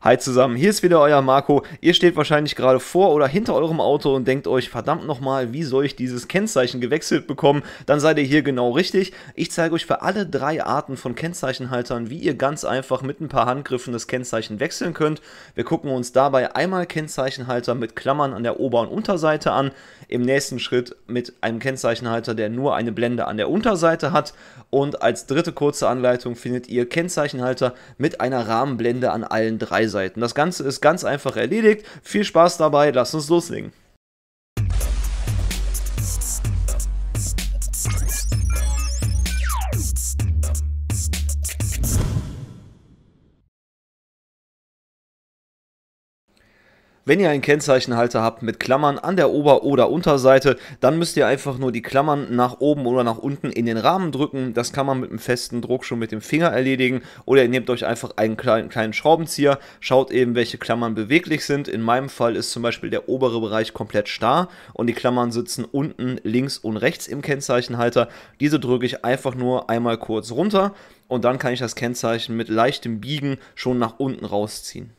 Hi zusammen, hier ist wieder euer Marco. Ihr steht wahrscheinlich gerade vor oder hinter eurem Auto und denkt euch, verdammt nochmal, wie soll ich dieses Kennzeichen gewechselt bekommen? Dann seid ihr hier genau richtig. Ich zeige euch für alle drei Arten von Kennzeichenhaltern, wie ihr ganz einfach mit ein paar Handgriffen das Kennzeichen wechseln könnt. Wir gucken uns dabei einmal Kennzeichenhalter mit Klammern an der Ober- und Unterseite an, im nächsten Schritt mit einem Kennzeichenhalter, der nur eine Blende an der Unterseite hat und als dritte kurze Anleitung findet ihr Kennzeichenhalter mit einer Rahmenblende an allen drei Seiten. Das Ganze ist ganz einfach erledigt. Viel Spaß dabei, lasst uns loslegen. Wenn ihr einen Kennzeichenhalter habt mit Klammern an der Ober- oder Unterseite, dann müsst ihr einfach nur die Klammern nach oben oder nach unten in den Rahmen drücken. Das kann man mit einem festen Druck schon mit dem Finger erledigen. Oder ihr nehmt euch einfach einen kleinen, kleinen Schraubenzieher, schaut eben, welche Klammern beweglich sind. In meinem Fall ist zum Beispiel der obere Bereich komplett starr und die Klammern sitzen unten links und rechts im Kennzeichenhalter. Diese drücke ich einfach nur einmal kurz runter und dann kann ich das Kennzeichen mit leichtem Biegen schon nach unten rausziehen.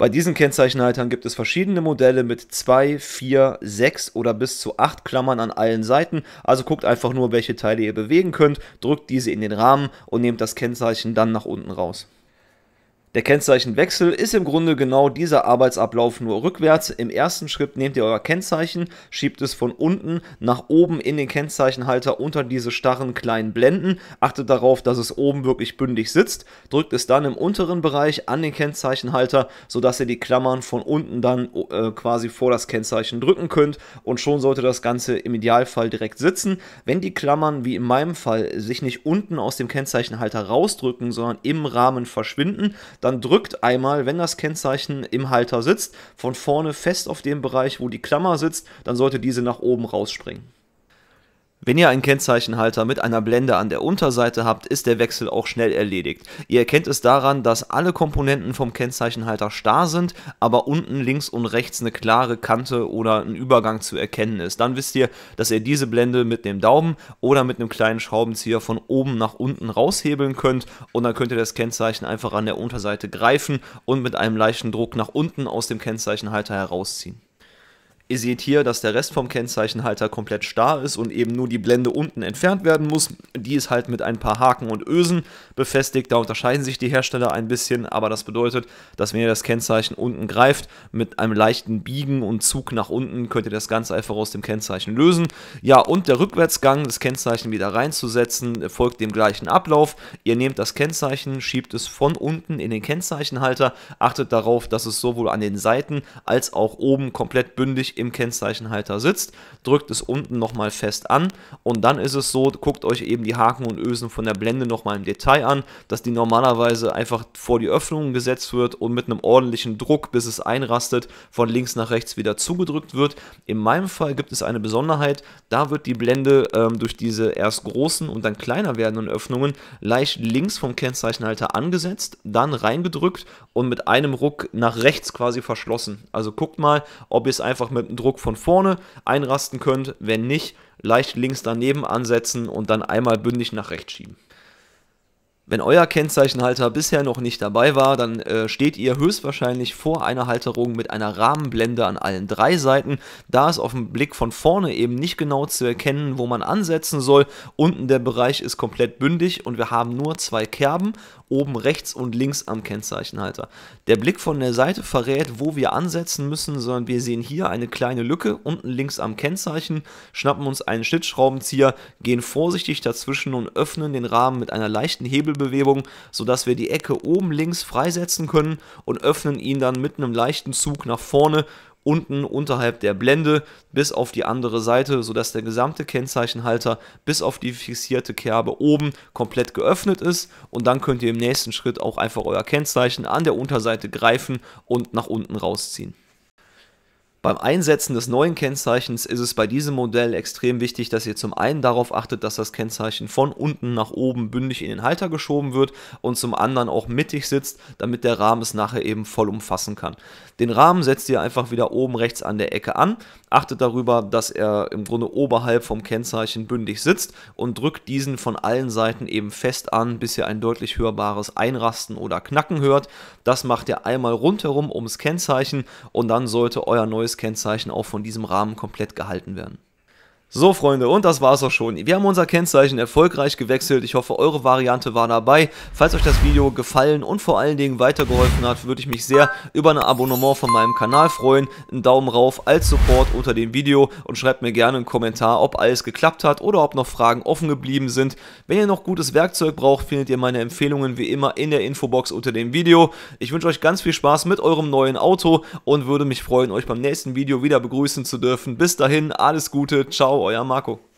Bei diesen Kennzeichenhaltern gibt es verschiedene Modelle mit 2, 4, 6 oder bis zu 8 Klammern an allen Seiten. Also guckt einfach nur, welche Teile ihr bewegen könnt, drückt diese in den Rahmen und nehmt das Kennzeichen dann nach unten raus. Der Kennzeichenwechsel ist im Grunde genau dieser Arbeitsablauf nur rückwärts. Im ersten Schritt nehmt ihr euer Kennzeichen, schiebt es von unten nach oben in den Kennzeichenhalter unter diese starren kleinen Blenden. Achtet darauf, dass es oben wirklich bündig sitzt. Drückt es dann im unteren Bereich an den Kennzeichenhalter, sodass ihr die Klammern von unten dann oh, äh, quasi vor das Kennzeichen drücken könnt. Und schon sollte das Ganze im Idealfall direkt sitzen. Wenn die Klammern, wie in meinem Fall, sich nicht unten aus dem Kennzeichenhalter rausdrücken, sondern im Rahmen verschwinden, dann drückt einmal, wenn das Kennzeichen im Halter sitzt, von vorne fest auf dem Bereich, wo die Klammer sitzt, dann sollte diese nach oben rausspringen. Wenn ihr einen Kennzeichenhalter mit einer Blende an der Unterseite habt, ist der Wechsel auch schnell erledigt. Ihr erkennt es daran, dass alle Komponenten vom Kennzeichenhalter starr sind, aber unten links und rechts eine klare Kante oder ein Übergang zu erkennen ist. Dann wisst ihr, dass ihr diese Blende mit dem Daumen oder mit einem kleinen Schraubenzieher von oben nach unten raushebeln könnt und dann könnt ihr das Kennzeichen einfach an der Unterseite greifen und mit einem leichten Druck nach unten aus dem Kennzeichenhalter herausziehen. Ihr seht hier, dass der Rest vom Kennzeichenhalter komplett starr ist und eben nur die Blende unten entfernt werden muss. Die ist halt mit ein paar Haken und Ösen befestigt. Da unterscheiden sich die Hersteller ein bisschen, aber das bedeutet, dass wenn ihr das Kennzeichen unten greift, mit einem leichten Biegen und Zug nach unten könnt ihr das Ganze einfach aus dem Kennzeichen lösen. Ja, und der Rückwärtsgang, das Kennzeichen wieder reinzusetzen, folgt dem gleichen Ablauf. Ihr nehmt das Kennzeichen, schiebt es von unten in den Kennzeichenhalter, achtet darauf, dass es sowohl an den Seiten als auch oben komplett bündig im Kennzeichenhalter sitzt, drückt es unten nochmal fest an und dann ist es so, guckt euch eben die Haken und Ösen von der Blende nochmal im Detail an, dass die normalerweise einfach vor die Öffnungen gesetzt wird und mit einem ordentlichen Druck, bis es einrastet, von links nach rechts wieder zugedrückt wird. In meinem Fall gibt es eine Besonderheit, da wird die Blende ähm, durch diese erst großen und dann kleiner werdenden Öffnungen leicht links vom Kennzeichenhalter angesetzt, dann reingedrückt und mit einem Ruck nach rechts quasi verschlossen. Also guckt mal, ob ihr es einfach mit Druck von vorne einrasten könnt. Wenn nicht, leicht links daneben ansetzen und dann einmal bündig nach rechts schieben. Wenn euer Kennzeichenhalter bisher noch nicht dabei war, dann äh, steht ihr höchstwahrscheinlich vor einer Halterung mit einer Rahmenblende an allen drei Seiten. Da ist auf dem Blick von vorne eben nicht genau zu erkennen, wo man ansetzen soll. Unten der Bereich ist komplett bündig und wir haben nur zwei Kerben oben rechts und links am Kennzeichenhalter. Der Blick von der Seite verrät, wo wir ansetzen müssen, sondern wir sehen hier eine kleine Lücke unten links am Kennzeichen, schnappen uns einen Schnittschraubenzieher, gehen vorsichtig dazwischen und öffnen den Rahmen mit einer leichten Hebelbewegung, sodass wir die Ecke oben links freisetzen können und öffnen ihn dann mit einem leichten Zug nach vorne unten unterhalb der Blende bis auf die andere Seite, sodass der gesamte Kennzeichenhalter bis auf die fixierte Kerbe oben komplett geöffnet ist und dann könnt ihr im nächsten Schritt auch einfach euer Kennzeichen an der Unterseite greifen und nach unten rausziehen. Beim Einsetzen des neuen Kennzeichens ist es bei diesem Modell extrem wichtig, dass ihr zum einen darauf achtet, dass das Kennzeichen von unten nach oben bündig in den Halter geschoben wird und zum anderen auch mittig sitzt, damit der Rahmen es nachher eben voll umfassen kann. Den Rahmen setzt ihr einfach wieder oben rechts an der Ecke an, achtet darüber, dass er im Grunde oberhalb vom Kennzeichen bündig sitzt und drückt diesen von allen Seiten eben fest an, bis ihr ein deutlich hörbares Einrasten oder Knacken hört. Das macht ihr einmal rundherum ums Kennzeichen und dann sollte euer neues neues Kennzeichen auch von diesem Rahmen komplett gehalten werden. So, Freunde, und das war's auch schon. Wir haben unser Kennzeichen erfolgreich gewechselt. Ich hoffe, eure Variante war dabei. Falls euch das Video gefallen und vor allen Dingen weitergeholfen hat, würde ich mich sehr über ein Abonnement von meinem Kanal freuen. Einen Daumen rauf als Support unter dem Video und schreibt mir gerne einen Kommentar, ob alles geklappt hat oder ob noch Fragen offen geblieben sind. Wenn ihr noch gutes Werkzeug braucht, findet ihr meine Empfehlungen wie immer in der Infobox unter dem Video. Ich wünsche euch ganz viel Spaß mit eurem neuen Auto und würde mich freuen, euch beim nächsten Video wieder begrüßen zu dürfen. Bis dahin, alles Gute, ciao Ciao, euer Marco.